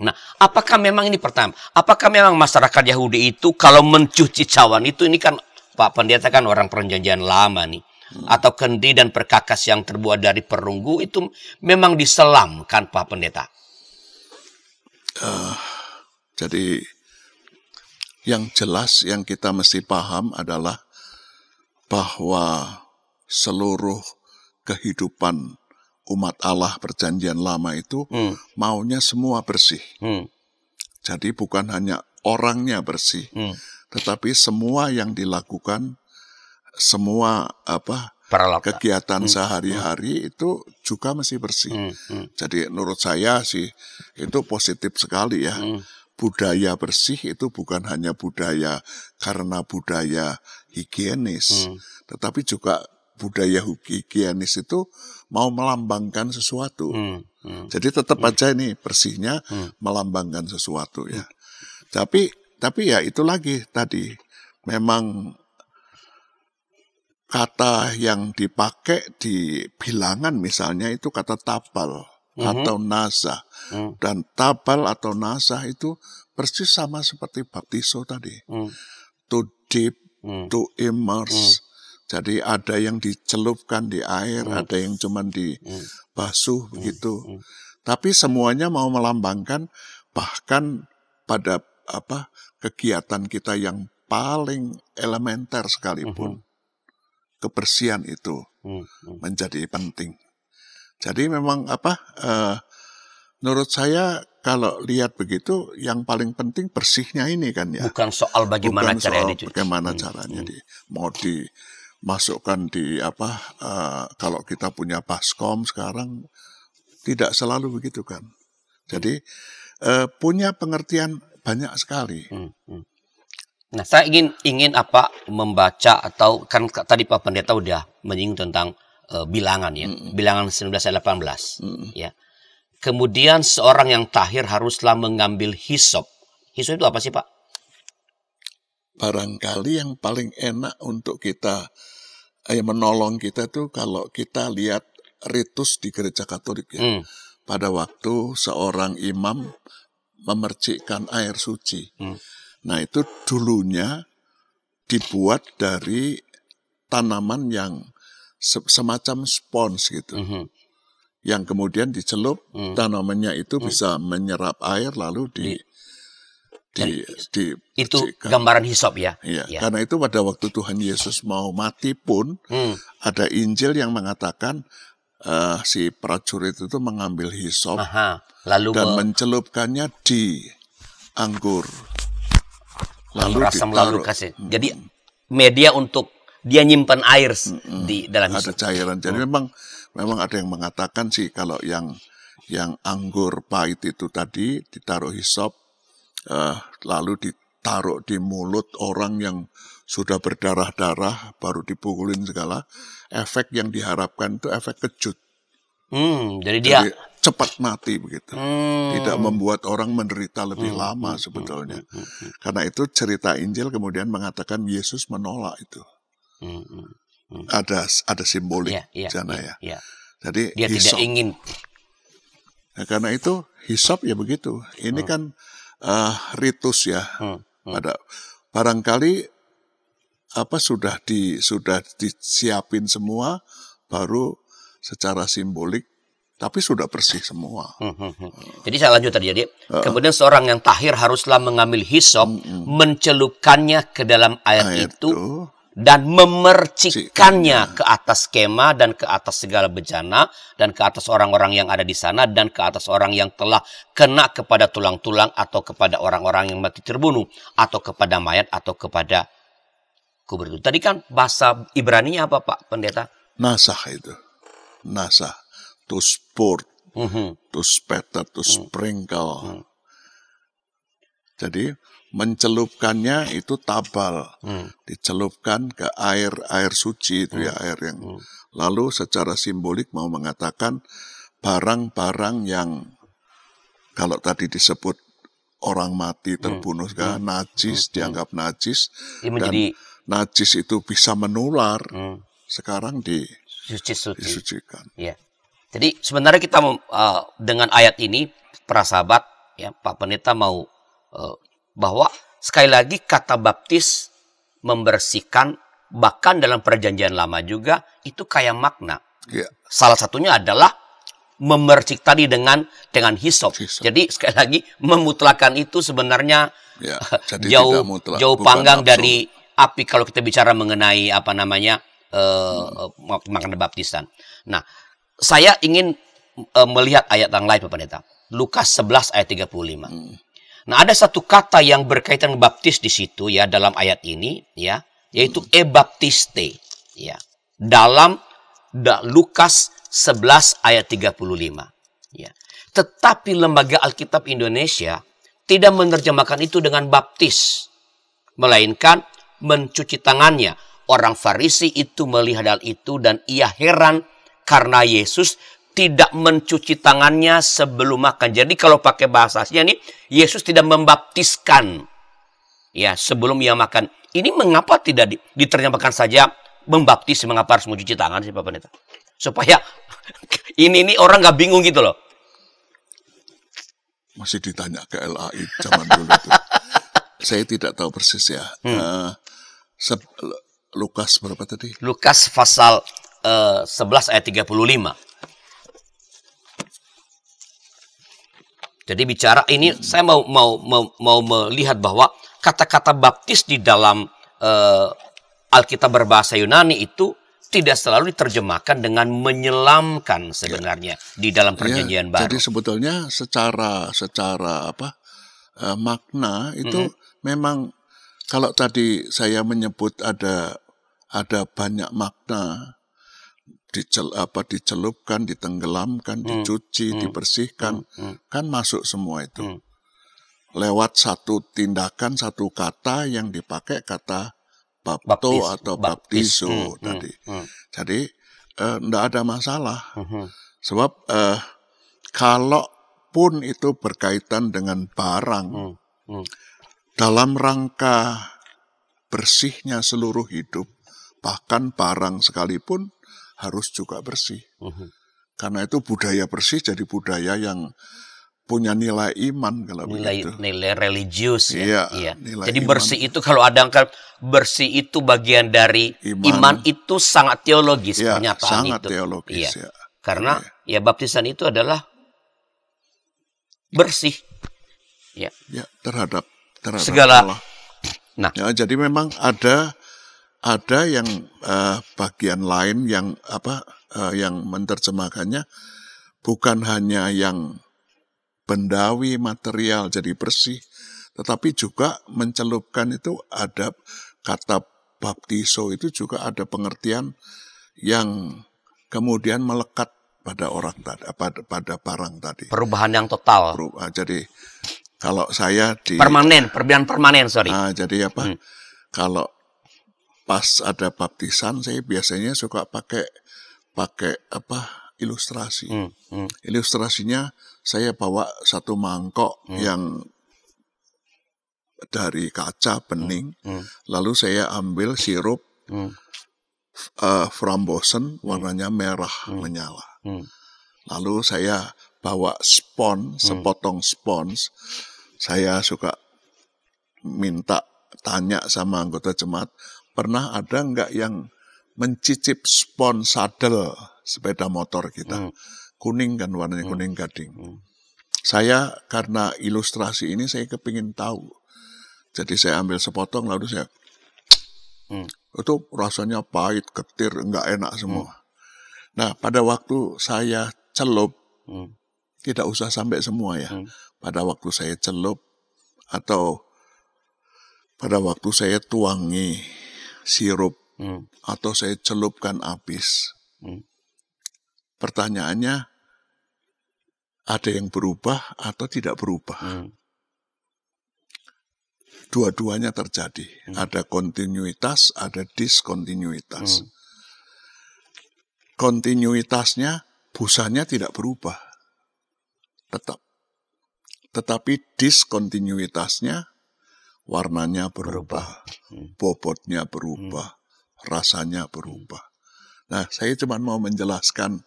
Nah, apakah memang ini pertama? Apakah memang masyarakat Yahudi itu kalau mencuci cawan itu ini kan Pak Pendeta kan orang perjanjian lama nih. Hmm. Atau kendi dan perkakas yang terbuat dari perunggu itu memang diselamkan Pak Pendeta. Uh, jadi yang jelas yang kita mesti paham adalah bahwa seluruh kehidupan umat Allah perjanjian lama itu hmm. maunya semua bersih. Hmm. Jadi bukan hanya orangnya bersih, hmm. tetapi semua yang dilakukan semua apa Peralatan. kegiatan hmm. sehari-hari hmm. itu juga masih bersih. Hmm. Hmm. Jadi menurut saya sih itu positif sekali ya. Hmm budaya bersih itu bukan hanya budaya karena budaya higienis, hmm. tetapi juga budaya higienis itu mau melambangkan sesuatu. Hmm. Hmm. Jadi tetap hmm. aja ini bersihnya hmm. melambangkan sesuatu ya. Hmm. Tapi tapi ya itu lagi tadi memang kata yang dipakai di bilangan misalnya itu kata tapal. -hmm. atau mm-hmm. NASA Mm. Dan tabal atau NASA itu persis sama seperti baptiso tadi. Mm. To deep, mm. to immerse. Mm. Jadi ada yang dicelupkan di air, mm. ada yang cuma dibasuh mm. mm. begitu. Mm. Tapi semuanya mau melambangkan bahkan pada apa kegiatan kita yang paling elementer sekalipun mm -hmm. kebersihan itu mm -hmm. menjadi penting. Jadi memang apa? Uh, menurut saya kalau lihat begitu, yang paling penting bersihnya ini kan ya. Bukan soal bagaimana Bukan caranya soal caranya. Bagaimana hmm. caranya hmm. di mau dimasukkan di apa? Uh, kalau kita punya paskom sekarang tidak selalu begitu kan. Jadi uh, punya pengertian banyak sekali. Hmm. Hmm. Nah, saya ingin ingin apa membaca atau kan tadi Pak Pendeta udah menyinggung tentang uh, bilangan ya, mm. bilangan 18 mm. ya. Kemudian seorang yang tahir haruslah mengambil hisop. Hisop itu apa sih Pak? Barangkali yang paling enak untuk kita yang eh, menolong kita itu kalau kita lihat ritus di gereja Katolik ya. Mm. Pada waktu seorang imam memercikkan air suci. Mm. Nah, itu dulunya dibuat dari tanaman yang semacam spons gitu. Mm -hmm. Yang kemudian dicelup mm. tanamannya itu mm. bisa menyerap air lalu di, iya. di, di, di itu percikan. gambaran hisop ya. Iya, ya. karena itu pada waktu Tuhan Yesus mau mati pun mm. ada Injil yang mengatakan uh, si prajurit itu mengambil hisop Aha. lalu dan mencelupkannya di anggur lalu, lalu lalu kasih. Hmm. Jadi media untuk dia nyimpan air hmm, di dalam ada cairan. Jadi oh. memang memang ada yang mengatakan sih kalau yang yang anggur pahit itu tadi ditaruh hisop uh, eh, lalu ditaruh di mulut orang yang sudah berdarah-darah baru dipukulin segala efek yang diharapkan itu efek kejut. Hmm, jadi dia cepat mati begitu. Hmm. Tidak membuat orang menderita lebih hmm. lama hmm, hmm, sebetulnya. Hmm, hmm. Karena itu cerita Injil kemudian mengatakan Yesus menolak itu. Hmm, Ada ada simbolik yeah, yeah, sana yeah, ya. Yeah. Jadi dia hisop. tidak ingin. Nah, karena itu hisop ya begitu. Ini hmm. kan uh, ritus ya. Hmm, hmm. Pada barangkali apa sudah di sudah disiapin semua baru secara simbolik tapi sudah bersih semua. Hmm, hmm, hmm. Jadi saya lanjut tadi. kemudian seorang yang tahir haruslah mengambil hisop, mm, mm. mencelupkannya ke dalam air, air itu, itu dan memercikkannya ke atas skema dan ke atas segala bejana dan ke atas orang-orang yang ada di sana dan ke atas orang yang telah kena kepada tulang-tulang atau kepada orang-orang yang mati terbunuh atau kepada mayat atau kepada kubur itu. Tadi kan bahasa Ibrani-nya apa Pak Pendeta? Nasah itu. Nasah. To sport. Mm -hmm. To spetter, to mhm. sprinkle. Mm -hmm. Jadi mencelupkannya itu tabal, hmm. dicelupkan ke air air suci itu ya, hmm. ya air yang hmm. lalu secara simbolik mau mengatakan barang-barang yang kalau tadi disebut orang mati hmm. terbunuh hmm. kan najis hmm. dianggap hmm. najis ya, dan najis itu bisa menular hmm. sekarang di Suci -suci. disucikan. Ya. Jadi sebenarnya kita uh, dengan ayat ini para sahabat ya Pak Pendeta mau uh, bahwa sekali lagi kata baptis membersihkan bahkan dalam perjanjian lama juga itu kayak makna. Yeah. Salah satunya adalah memercik tadi dengan dengan hisop. Jadi sekali lagi memutlakan itu sebenarnya ya, jauh mutlak, jauh panggang dari api kalau kita bicara mengenai apa namanya uh, eh, hmm. makanan baptisan. Nah, saya ingin uh, melihat ayat yang lain Pak Neta Lukas 11 ayat 35. Hmm. Nah, ada satu kata yang berkaitan baptis di situ ya dalam ayat ini ya, yaitu ebaptiste ya. Dalam da, Lukas 11 ayat 35 ya. Tetapi lembaga Alkitab Indonesia tidak menerjemahkan itu dengan baptis melainkan mencuci tangannya. Orang Farisi itu melihat hal itu dan ia heran karena Yesus tidak mencuci tangannya sebelum makan. Jadi kalau pakai bahasanya nih, Yesus tidak membaptiskan ya sebelum ia makan. Ini mengapa tidak diterjemahkan saja membaptis? Mengapa harus mencuci tangan sih Pak Pendeta? Supaya ini ini orang nggak bingung gitu loh. Masih ditanya ke LAI zaman dulu itu. Saya tidak tahu persis ya. Hmm. Uh, Lukas berapa tadi? Lukas pasal uh, eh, 11 ayat 35. Jadi bicara ini saya mau mau mau, mau melihat bahwa kata-kata baptis di dalam uh, Alkitab berbahasa Yunani itu tidak selalu diterjemahkan dengan menyelamkan sebenarnya ya. di dalam ya, perjanjian ya, baru. Jadi sebetulnya secara secara apa uh, makna itu -hmm. memang kalau tadi saya menyebut ada ada banyak makna dicel apa dicelupkan, ditenggelamkan, hmm. dicuci, hmm. dibersihkan, hmm. kan masuk semua itu. Lewat satu tindakan, satu kata yang dipakai kata bapto Baptis, atau baptiso hmm. tadi. Jadi tidak eh, ada masalah. Sebab eh, kalau pun itu berkaitan dengan barang, dalam rangka bersihnya seluruh hidup, bahkan barang sekalipun harus juga bersih. Mhm. Karena itu budaya bersih jadi budaya yang punya nilai iman kalau nilai, begitu. Nilai religius ya. Iya. iya. Nilai jadi iman. bersih itu kalau ada angka bersih itu bagian dari iman, iman itu sangat teologis iya, pernyataan sangat itu. teologis iya. ya. Karena iya, iya. ya baptisan itu adalah bersih. Ya. Ya, terhadap terhadap segala Allah. Nah, ya, jadi memang ada ada yang uh, bagian lain yang apa uh, yang menerjemahkannya bukan hanya yang bendawi material jadi bersih tetapi juga mencelupkan itu ada kata baptiso itu juga ada pengertian yang kemudian melekat pada orang tadi pada, pada barang tadi perubahan yang total Berubah, jadi kalau saya di permanen perubahan permanen sorry uh, jadi apa hmm. kalau pas ada baptisan saya biasanya suka pakai pakai apa ilustrasi. Hmm, hmm. Ilustrasinya saya bawa satu mangkok hmm. yang dari kaca bening, hmm, hmm. lalu saya ambil sirup hmm. uh, eh, frambosen hmm. warnanya merah hmm. menyala. Hmm. Lalu saya bawa spons, hmm. sepotong spons. Saya suka minta tanya sama anggota jemaat, pernah ada enggak yang mencicip spon sadel sepeda motor kita? Hmm. Kuning kan warnanya hmm. kuning gading. Hmm. Saya karena ilustrasi ini saya kepingin tahu. Jadi saya ambil sepotong lalu saya hmm. itu rasanya pahit, ketir, enggak enak semua. Hmm. Nah pada waktu saya celup hmm. tidak usah sampai semua ya. Hmm. Pada waktu saya celup atau pada waktu saya tuangi sirup hmm. atau saya celupkan apis. Hmm. Pertanyaannya, ada yang berubah atau tidak berubah? Hmm. Dua-duanya terjadi. Hmm. Ada kontinuitas, ada diskontinuitas. Hmm. Kontinuitasnya, busanya tidak berubah. Tetap. Tetapi diskontinuitasnya warnanya berubah, hmm. bobotnya hmm. berubah, rasanya hmm. berubah. Nah, saya cuma mau menjelaskan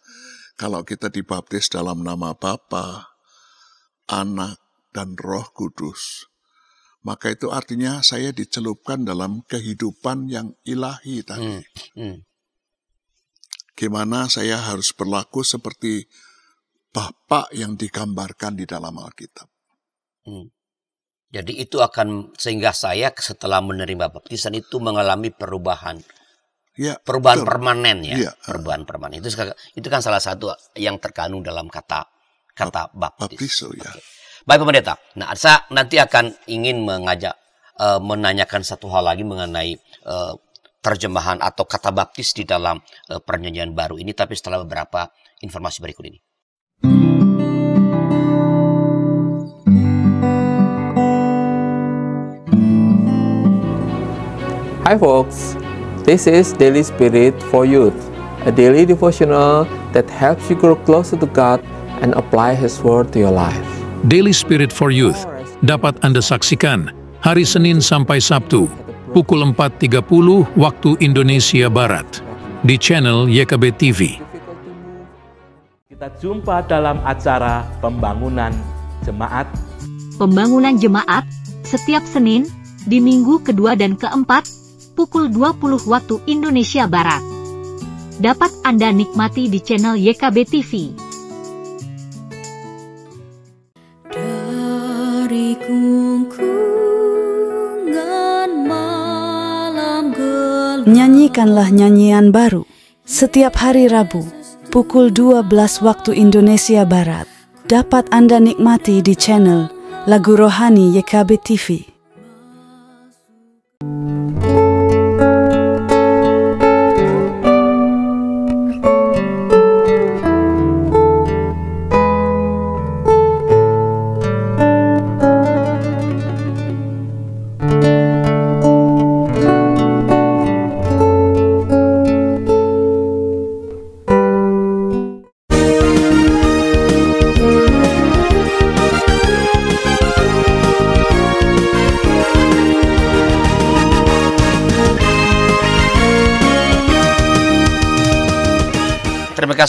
kalau kita dibaptis dalam nama Bapa, Anak, dan Roh Kudus, maka itu artinya saya dicelupkan dalam kehidupan yang ilahi tadi. Hmm. Hmm. Gimana saya harus berlaku seperti Bapak yang digambarkan di dalam Alkitab. Hmm. Jadi itu akan sehingga saya setelah menerima baptisan itu mengalami perubahan. Ya, perubahan betul. permanen ya. ya. Perubahan permanen. Itu itu kan salah satu yang terkandung dalam kata kata baptis. Baptiso ya. Baik pemerintah. Nah, saya nanti akan ingin mengajak uh, menanyakan satu hal lagi mengenai uh, terjemahan atau kata baptis di dalam uh, perjanjian baru ini tapi setelah beberapa informasi berikut ini. Hmm. Hi folks, this is Daily Spirit for Youth, a daily devotional that helps you grow closer to God and apply His Word to your life. Daily Spirit for Youth dapat Anda saksikan hari Senin sampai Sabtu pukul 4.30 waktu Indonesia Barat di channel YKB TV. Kita jumpa dalam acara pembangunan jemaat. Pembangunan jemaat setiap Senin di minggu kedua dan keempat pukul 20 waktu Indonesia Barat. Dapat Anda nikmati di channel YKB TV. Nyanyikanlah nyanyian baru setiap hari Rabu pukul 12 waktu Indonesia Barat. Dapat Anda nikmati di channel Lagu Rohani YKB TV.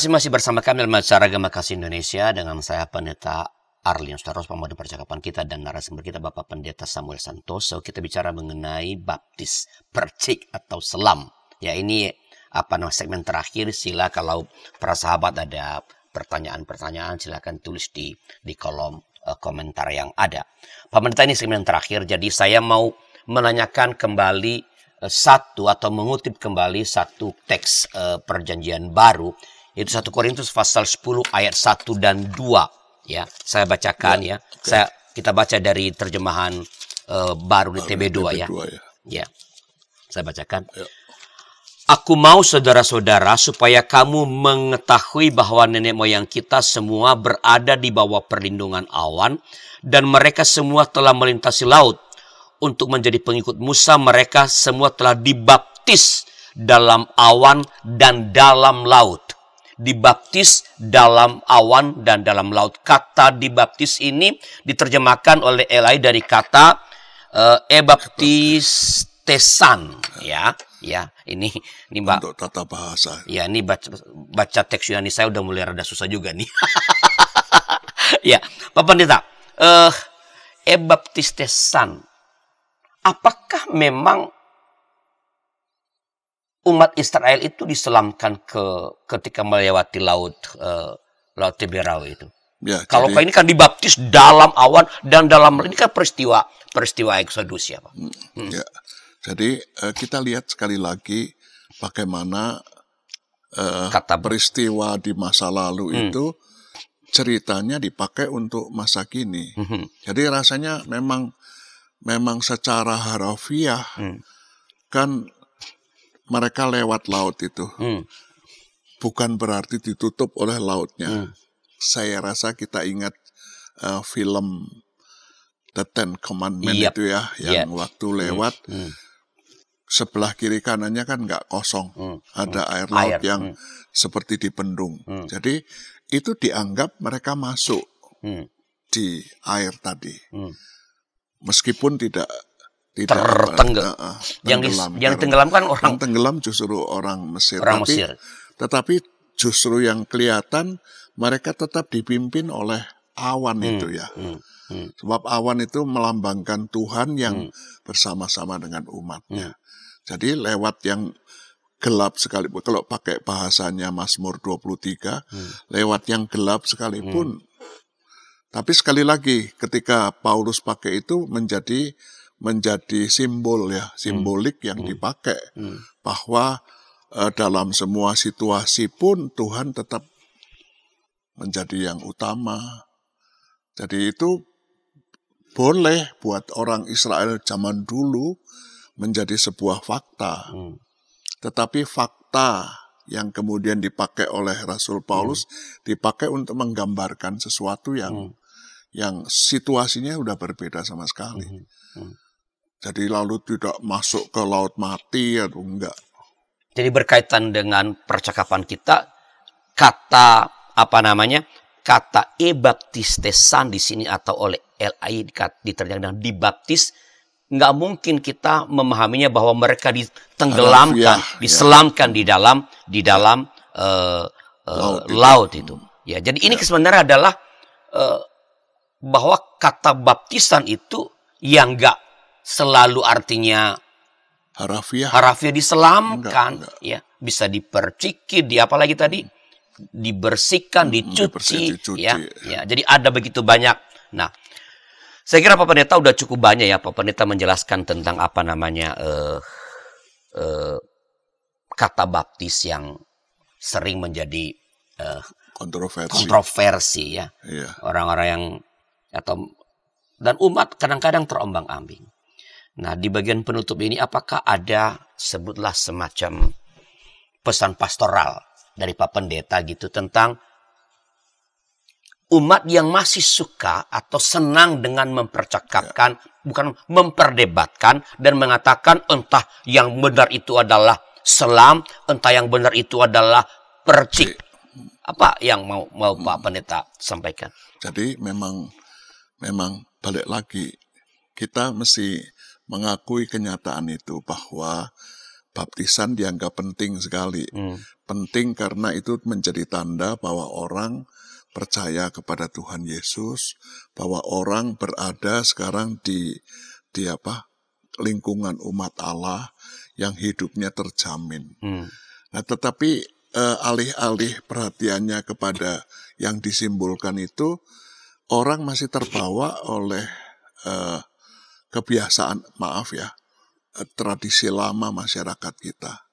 kasih masih bersama kami dalam acara Agama Kasih Indonesia dengan saya Pendeta Arlin Staros pemandu percakapan kita dan narasumber kita Bapak Pendeta Samuel Santoso. Kita bicara mengenai baptis, percik atau selam. Ya ini apa nama segmen terakhir sila kalau para sahabat ada pertanyaan-pertanyaan silakan tulis di di kolom uh, komentar yang ada. pendeta ini segmen terakhir jadi saya mau menanyakan kembali eh, satu atau mengutip kembali satu teks uh, perjanjian baru itu 1 Korintus pasal 10 ayat 1 dan 2 ya. Saya bacakan ya. ya. Okay. Saya kita baca dari terjemahan uh, baru di TB2 ya. ya. Ya. Saya bacakan. Ya. Aku mau saudara-saudara supaya kamu mengetahui bahwa nenek moyang kita semua berada di bawah perlindungan awan dan mereka semua telah melintasi laut. Untuk menjadi pengikut Musa mereka semua telah dibaptis dalam awan dan dalam laut dibaptis dalam awan dan dalam laut. Kata dibaptis ini diterjemahkan oleh Eli dari kata uh, ebaptistesan ya. Ya, ini ini Mbak Untuk tata bahasa. Ya, ini baca, baca teks Yunani saya udah mulai rada susah juga nih. ya, Pak Pendeta, eh uh, ebaptistesan apakah memang umat Israel itu diselamkan ke ketika melewati laut uh, laut Tiberau itu. Ya, Kalau jadi, ini kan dibaptis dalam awan dan dalam ini kan peristiwa peristiwa eksodus ya hmm, hmm. Ya. Jadi uh, kita lihat sekali lagi bagaimana uh, Kata. peristiwa di masa lalu hmm. itu ceritanya dipakai untuk masa kini. Hmm. Jadi rasanya memang memang secara harafiah hmm. kan mereka lewat laut itu. Hmm. Bukan berarti ditutup oleh lautnya. Hmm. Saya rasa kita ingat uh, film The Ten Commandments yep. Iya. itu ya, yang yep. Iya. waktu hmm. lewat hmm. Hmm. sebelah kiri kanannya kan nggak kosong, hmm. hmm. ada air laut air. yang hmm. seperti di Hmm. Jadi itu dianggap mereka masuk hmm. di air tadi, hmm. meskipun tidak tidak Uh, yang tenggelam, yang kan orang yang tenggelam justru orang Mesir. Orang tapi, Mesir. Tetapi justru yang kelihatan mereka tetap dipimpin oleh awan hmm, itu ya. Hmm, hmm. Sebab awan itu melambangkan Tuhan yang hmm. bersama-sama dengan umatnya. Hmm. Jadi lewat yang gelap sekalipun kalau pakai bahasanya Mazmur 23 hmm. lewat yang gelap sekalipun hmm. tapi sekali lagi ketika Paulus pakai itu menjadi menjadi simbol ya, hmm. simbolik hmm. yang dipakai hmm. bahwa uh, dalam semua situasi pun Tuhan tetap menjadi yang utama. Jadi itu boleh buat orang Israel zaman dulu menjadi sebuah fakta. Hmm. Tetapi fakta yang kemudian dipakai oleh Rasul Paulus hmm. dipakai untuk menggambarkan sesuatu yang hmm. yang situasinya sudah berbeda sama sekali. Hmm. Hmm. Jadi lalu tidak masuk ke laut mati atau enggak. Jadi berkaitan dengan percakapan kita, kata apa namanya? Kata e ebaptistesan di sini atau oleh LI diterjemahkan dengan dibaptis nggak mungkin kita memahaminya bahwa mereka ditenggelamkan, iya, iya. diselamkan ya. di dalam di dalam uh, eh, uh, eh, laut, laut itu. itu. Ya, jadi ini ya. sebenarnya adalah uh, bahwa kata baptisan itu yang nggak selalu artinya harafiah. Harafiah diselamkan, enggak, enggak. ya bisa diperciki, di apalagi tadi hmm. dibersihkan, hmm, dicuci, Dibersih, ya. dicuci. Ya, ya. Jadi ada begitu banyak. Nah, saya kira Pak Pendeta udah cukup banyak ya Pak Pendeta menjelaskan tentang apa namanya eh, uh, kata baptis yang sering menjadi uh, kontroversi. Kontroversi ya. Iya. Orang-orang iya. yang atau dan umat kadang-kadang terombang-ambing. Nah, di bagian penutup ini apakah ada sebutlah semacam pesan pastoral dari Pak Pendeta gitu tentang umat yang masih suka atau senang dengan mempercakapkan, ya. bukan memperdebatkan dan mengatakan entah yang benar itu adalah selam, entah yang benar itu adalah percik. Apa yang mau mau Pak Pendeta sampaikan? Jadi memang memang balik lagi kita mesti mengakui kenyataan itu bahwa baptisan dianggap penting sekali. Hmm. Penting karena itu menjadi tanda bahwa orang percaya kepada Tuhan Yesus, bahwa orang berada sekarang di di apa? lingkungan umat Allah yang hidupnya terjamin. Hmm. Nah, tetapi alih eh, alih-alih perhatiannya kepada yang disimbolkan itu, orang masih terbawa oleh eh, kebiasaan, maaf ya, eh, tradisi lama masyarakat kita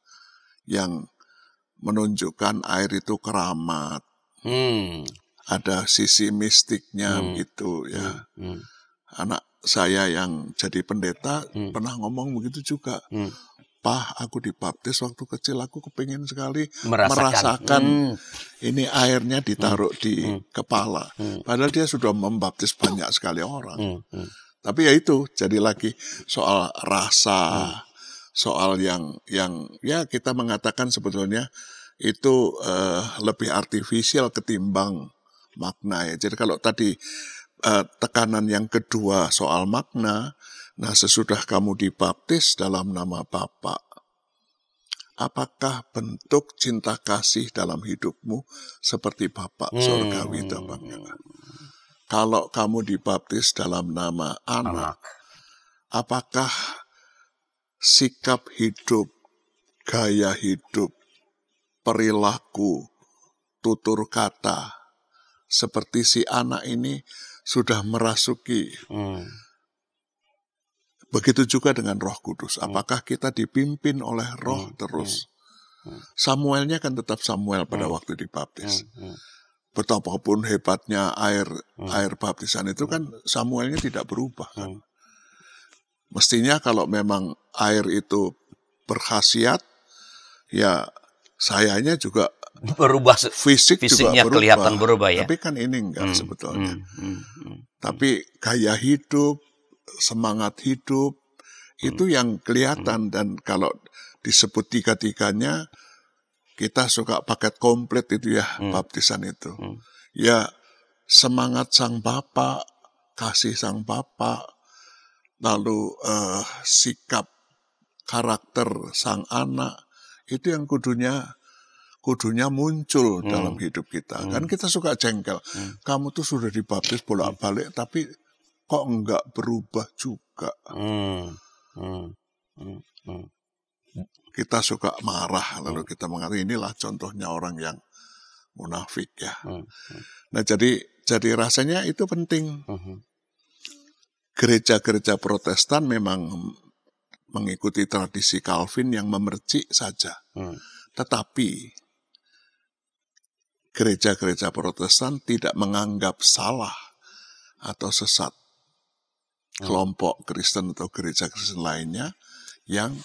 yang menunjukkan air itu keramat. Hmm. Ada sisi mistiknya hmm. gitu ya. Hmm. hmm. Anak saya yang jadi pendeta hmm. pernah ngomong begitu juga. Hmm. Pah, aku dibaptis waktu kecil aku kepingin sekali merasakan, merasakan hmm. ini airnya ditaruh hmm. di hmm. kepala. Hmm. Padahal dia sudah membaptis banyak sekali orang. Hmm. Hmm. Tapi ya itu jadi lagi soal rasa, hmm. soal yang yang ya kita mengatakan sebetulnya itu uh, lebih artifisial ketimbang makna ya. Jadi kalau tadi uh, tekanan yang kedua soal makna, nah sesudah kamu dibaptis dalam nama Bapa, apakah bentuk cinta kasih dalam hidupmu seperti Bapak hmm. surgawi tampaknya? kalau kamu dibaptis dalam nama anak, anak. apakah sikap hidup, gaya hidup, perilaku, tutur kata seperti si anak ini sudah merasuki. Hmm. Begitu juga dengan Roh Kudus. Hmm. Apakah kita dipimpin oleh Roh hmm. terus? Hmm. hmm. Samuelnya kan tetap Samuel pada hmm. waktu dibaptis. Hmm. Hmm betapapun hebatnya air hmm. air baptisan itu kan Samuelnya tidak berubah kan. Hmm. Mestinya kalau memang air itu berkhasiat ya sayanya juga berubah fisik fisiknya juga berubah. kelihatan berubah ya. Tapi kan ini enggak hmm. sebetulnya. Hmm. Hmm. hmm, hmm. Tapi gaya hidup, semangat hidup hmm. itu yang kelihatan hmm. dan kalau disebut tiga-tiganya kita suka paket komplit itu ya, hmm. baptisan itu. Hmm. Ya, semangat sang Bapak, kasih sang Bapak, lalu uh, sikap karakter sang anak, itu yang kudunya kudunya muncul hmm. dalam hidup kita. Hmm. Kan kita suka jengkel. Hmm. Kamu tuh sudah dibaptis bolak-balik hmm. tapi kok enggak berubah juga. Hmm. Hmm. Hmm. Hmm kita suka marah lalu hmm. kita mengatakan inilah contohnya orang yang munafik ya. Hmm. hmm. Nah jadi jadi rasanya itu penting. Hmm, gereja-gereja Protestan memang mengikuti tradisi Calvin yang memercik saja. Hmm. Tetapi gereja-gereja Protestan tidak menganggap salah atau sesat kelompok Kristen atau gereja Kristen lainnya yang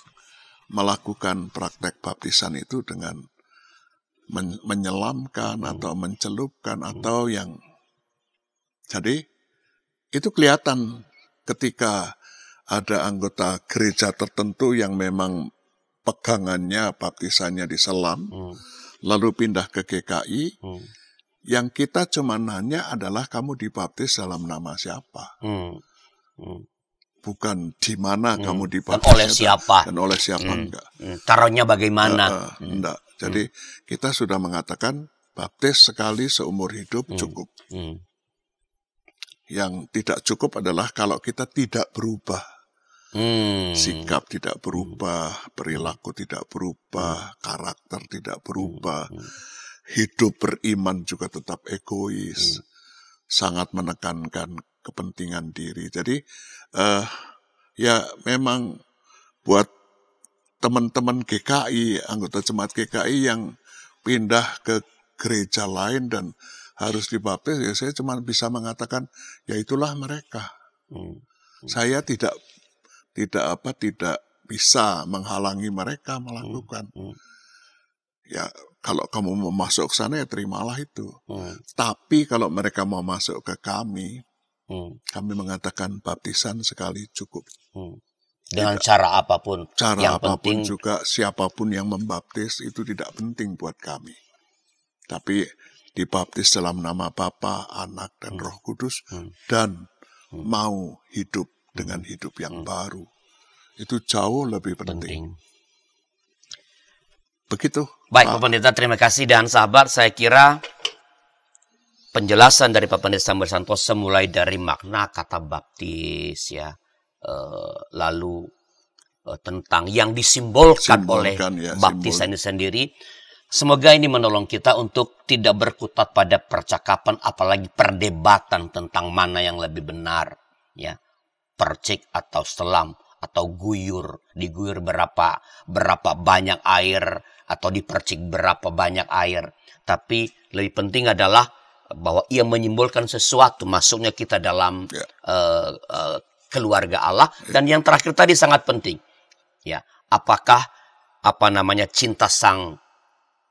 melakukan praktek baptisan itu dengan men menyelamkan atau mencelupkan atau yang jadi itu kelihatan ketika ada anggota gereja tertentu yang memang pegangannya baptisannya diselam hmm. lalu pindah ke GKI hmm. yang kita cuma nanya adalah kamu dibaptis dalam nama siapa hmm. Hmm bukan di mana hmm. kamu dipakai dan oleh siapa dan oleh siapa hmm. enggak hmm. taruhnya bagaimana uh, uh, hmm. enggak hmm. jadi hmm. kita sudah mengatakan baptis sekali seumur hidup hmm. cukup hmm. yang tidak cukup adalah kalau kita tidak berubah hmm. sikap tidak hmm. berubah perilaku tidak berubah karakter tidak berubah hidup beriman juga tetap egois hmm. sangat menekankan kepentingan diri. Jadi uh, ya memang buat teman-teman GKI, anggota jemaat GKI yang pindah ke gereja lain dan harus dibaptis, ya saya cuma bisa mengatakan ya itulah mereka. Hmm. hmm. Saya tidak tidak apa tidak bisa menghalangi mereka hmm. melakukan. Hmm. Ya kalau kamu mau masuk ke sana ya terimalah itu. Hmm. Tapi kalau mereka mau masuk ke kami, Hmm. Kami mengatakan baptisan sekali cukup. Hmm. Dengan tidak. cara apapun. Cara yang apapun penting... juga siapapun yang membaptis itu tidak penting buat kami. Tapi dibaptis dalam nama Bapa, Anak, dan hmm. Roh Kudus hmm. dan hmm. mau hidup dengan hmm. hidup yang hmm. baru. Itu jauh lebih penting. penting. Begitu. Baik, Pak Pendeta, terima kasih dan sahabat, saya kira penjelasan dari Pak Pendeta Sambar Santoso mulai dari makna kata baptis ya e, lalu e, tentang yang disimbolkan, Simbolkan, oleh ya, baptisan simbol. itu sendiri semoga ini menolong kita untuk tidak berkutat pada percakapan apalagi perdebatan tentang mana yang lebih benar ya percik atau selam atau guyur diguyur berapa berapa banyak air atau dipercik berapa banyak air tapi lebih penting adalah bahwa ia menyimbolkan sesuatu masuknya kita dalam yeah. Ya. uh, eh, uh, keluarga Allah dan yang terakhir tadi sangat penting ya apakah apa namanya cinta sang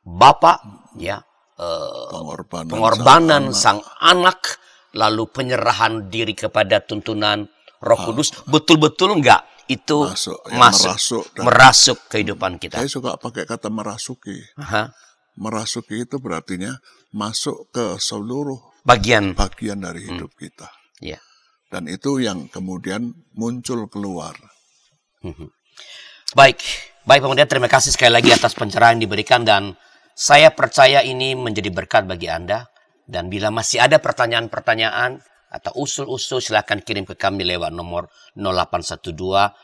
bapak ya uh, pengorbanan, pengorbanan sang, anak. sang anak lalu penyerahan diri kepada tuntunan Roh ah. Kudus ah. betul-betul enggak itu masuk, ya, masuk merasuk, dan merasuk kehidupan kita. Saya suka pakai kata merasuki. Aha. Merasuki itu berartinya masuk ke seluruh bagian bagian dari hmm. hidup hmm. kita. Yeah. Dan itu yang kemudian muncul keluar. Mhm. Baik, baik pemuda terima kasih sekali lagi atas pencerahan yang diberikan dan saya percaya ini menjadi berkat bagi Anda. Dan bila masih ada pertanyaan-pertanyaan, atau usul-usul silahkan kirim ke kami lewat nomor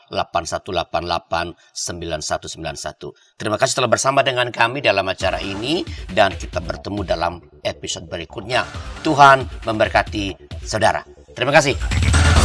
0812-8188-9191. Terima kasih telah bersama dengan kami dalam acara ini dan kita bertemu dalam episode berikutnya. Tuhan memberkati saudara. Terima kasih.